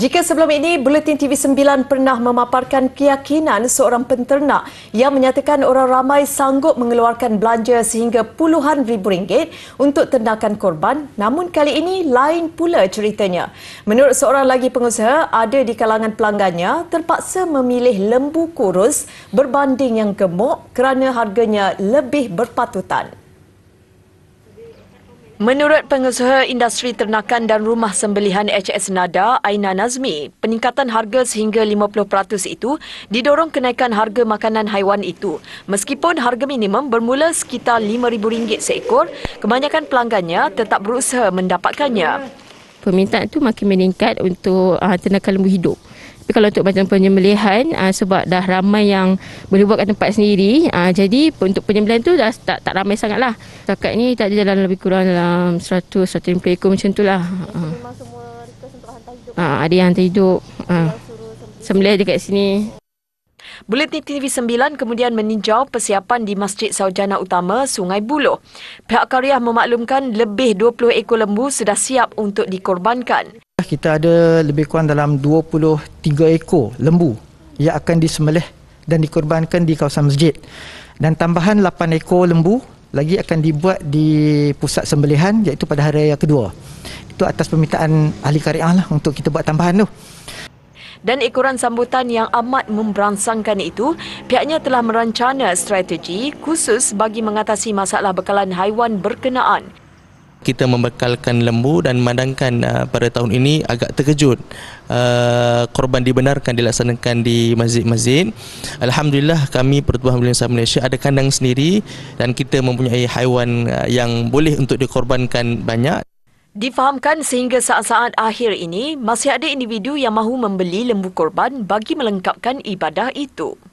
Jika sebelum ini Buletin TV9 pernah memaparkan keyakinan seorang penternak yang menyatakan orang ramai sanggup mengeluarkan belanja sehingga puluhan ribu ringgit untuk ternakan korban, namun kali ini lain pula ceritanya. Menurut seorang lagi pengusaha, ada di kalangan pelanggannya terpaksa memilih lembu kurus berbanding yang gemuk kerana harganya lebih berpatutan. Menurut pengusaha industri ternakan dan rumah sembelihan HS Nada, Aina Nazmi, peningkatan harga sehingga 50% itu didorong kenaikan harga makanan haiwan itu. Meskipun harga minimum bermula sekitar RM5,000 seekor, kebanyakan pelanggannya tetap berusaha mendapatkannya. Permintaan itu makin meningkat untuk uh, ah, ternakan lembu hidup. Tapi kalau untuk macam penyembelihan uh, sebab dah ramai yang boleh buat kat tempat sendiri. Uh, jadi untuk penyembelihan tu dah tak tak ramai lah. Kakak ni tak ada dalam lebih kurang dalam 100 150 ekor macam tu lah. Uh. Memang semua Uh, ada yang hantar hidup. Uh. Sembelih dekat sini. Buletin TV9 kemudian meninjau persiapan di Masjid Saujana Utama, Sungai Buloh. Pihak Kariah memaklumkan lebih 20 ekor lembu sudah siap untuk dikorbankan kita ada lebih kurang dalam 23 ekor lembu yang akan disembelih dan dikorbankan di kawasan masjid. Dan tambahan 8 ekor lembu lagi akan dibuat di pusat sembelihan iaitu pada hari raya kedua. Itu atas permintaan ahli kariah lah untuk kita buat tambahan tu. Dan ekoran sambutan yang amat memberansangkan itu, pihaknya telah merancana strategi khusus bagi mengatasi masalah bekalan haiwan berkenaan kita membekalkan lembu dan madangkan uh, pada tahun ini agak terkejut uh, korban dibenarkan dilaksanakan di masjid-masjid Alhamdulillah kami Pertubuhan Belia Malaysia ada kandang sendiri dan kita mempunyai haiwan uh, yang boleh untuk dikorbankan banyak Difahamkan sehingga saat-saat akhir ini masih ada individu yang mahu membeli lembu korban bagi melengkapkan ibadah itu.